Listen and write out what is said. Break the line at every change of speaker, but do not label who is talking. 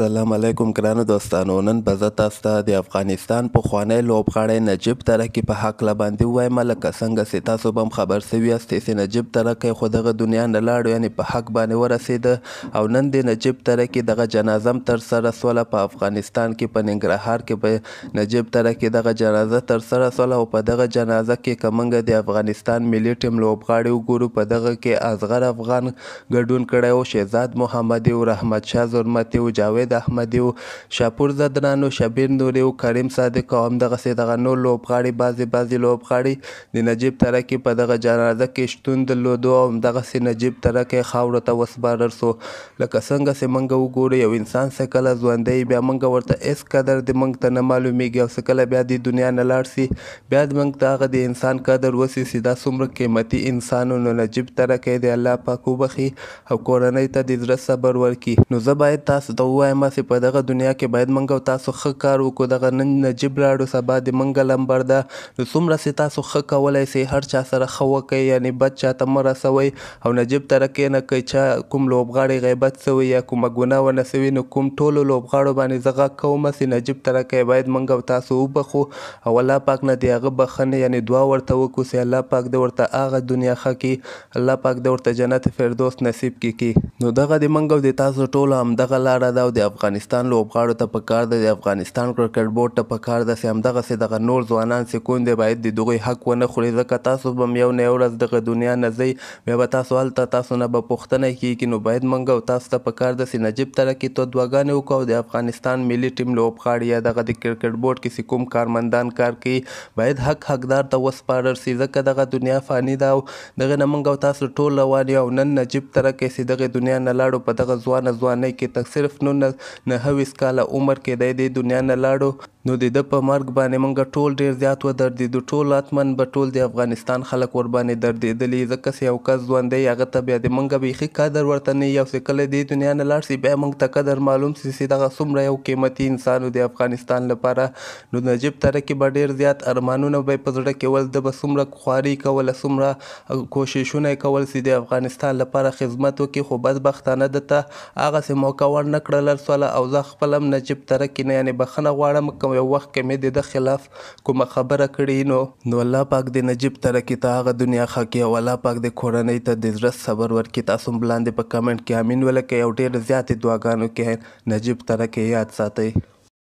السلام علیکم ګرانو دوستانو نن به زه تاسو ته د افغانستان پخوانی لوبغاړی نجیب ترکې په هکله باندې ووایم لکه څنګه چې تاسو به هم خبر سوي یاست چې نجیب ترکی خو دغه دنیا نه لاړو یعنې په حق باندې ورسېده او نن د نجیب ترکې دغه جنازه هم ترسره سوله په افغانستان کې په ننګرهار کې به نجیب ترکې دغه جنازه ترسره سوله او په دغه جنازه کې که موږ د افغانستان ملي ټیم لوبغاړي وګورو په دغه کې اصغر افغان ګډون کړی و شهزاد محمدي او رحمت شاه زرمتي او جاوید د احمدیو شاپور زدرانو شبیر نوریو کریم صادق او همدغه سي دغه نو لوبغاړي بعضي بعضي لوبغاړي د نجیب ترکی په دغه جنازه کې شتون درلودو او همدغه سي نجیب ترکی خاورو ته وسپارل سو لکه څنګه چې موږ وګورو یو انسان څه کله ژوندی بیا موږ ورته هیڅ قدر د موږ ته نه معلومیږي او څه کله بیا د دنیا نه لاړ سي بیا د موږ ته هغه د انسان قدر وسی سي دا څومره قیمتي انسانونو نجیب ترکی د الله پاک وبخي او کورنۍ ته د زړه صبر ورکړي نو زه باید تاسو ته ووایم قایمه سي په دغه دنیا کې باید منګ او تاسو خ کار وکړو دغه نن نجیب راړو سبا د منګ لمبر ده نو څومره سي تاسو خ کولای سي هر چا سره خو کوي یعنی بد چا ته مرسوي او نجیب ترکه نه کوي چا کوم لوبغاړي غیبت سوی یا کوم ګناه ونه سوی نو کوم ټولو لوبغاړو باندې زغه کوم سي نجیب ترکه باید منګ او تاسو وبخو او الله پاک نه دی هغه بخنه یعنی دعا ورته وکړو سي الله پاک د ورته هغه دنیا ښه کی الله پاک د ورته جنت فردوس نصیب کی کی نو دغه د منګو د تاسو ټولو هم دغه لار دا او د د افغانستان لوبغاړو ته پکار ده د افغانستان کرکټ بورډ ته پکار ده چې همدغسې دغه نور ځوانان سکون دی باید د دغوی حق ونه خوري ځکه تاسو به هم یو نه یو ورځ دغه دنیا نه ځئ بیا به تاسو هلته تاسو نه به پوښتنه کیږي نو باید موږ او تاسو ته پکار ده چې نجیب ترقي ته دعاګانې وکړو او د افغانستان ملي ټیم لوبغاړي یا دغه د کرکټ بورډ کې چې کوم کارمندان کار کوي باید حق حقدار ته وسپارل شي ځکه دغه دنیا فاني ده او دغه نه موږ او تاسو ټول روان یو نن نجیب ترقي چې دغه دنیا نه لاړو په دغه ځوانه ځوانۍ کې صرف نن نه هویس کاله عمر کې دی د دنیا نه لاړو نو د ده په مرګ باندې موږ ټول ډیر زیات ودردېدو ټول اتمن به ټول د افغانستان خلک ورباندې دردېدلي ځکه چې یو کس ژوندی هغه ته بیا د موږ بیخي قدر ورته نه یو چې کله دې دنیا نه لاړ شي بیا موږ ته قدر معلوم سي چې دغه څومره یو قیمتي انسان د افغانستان لپاره نو نجیب ترکي به ډیر زیات ارمانونه به په زړه کې ول د به څومره خواري کوله څومره کوششونه کول چې د افغانستان لپاره خدمت وکړي خو بدبختانه دته هغه څه موقع ورنه کړل سوله او زه خپل هم نجیب ترکي نه یعنې بخښنه غواړم او یو وخت کې مې د د خلاف کومه خبره کړې نو نو الله پاک د نجیب ترکی ته هغه دنیا خاکی او الله پاک د کورنۍ ته د زړه صبر ورکړي تاسو بلاندې په کمنټ کې امین ولکه یو ډېر زیاتې دعاګانو کې نجیب ترکی یاد ساتئ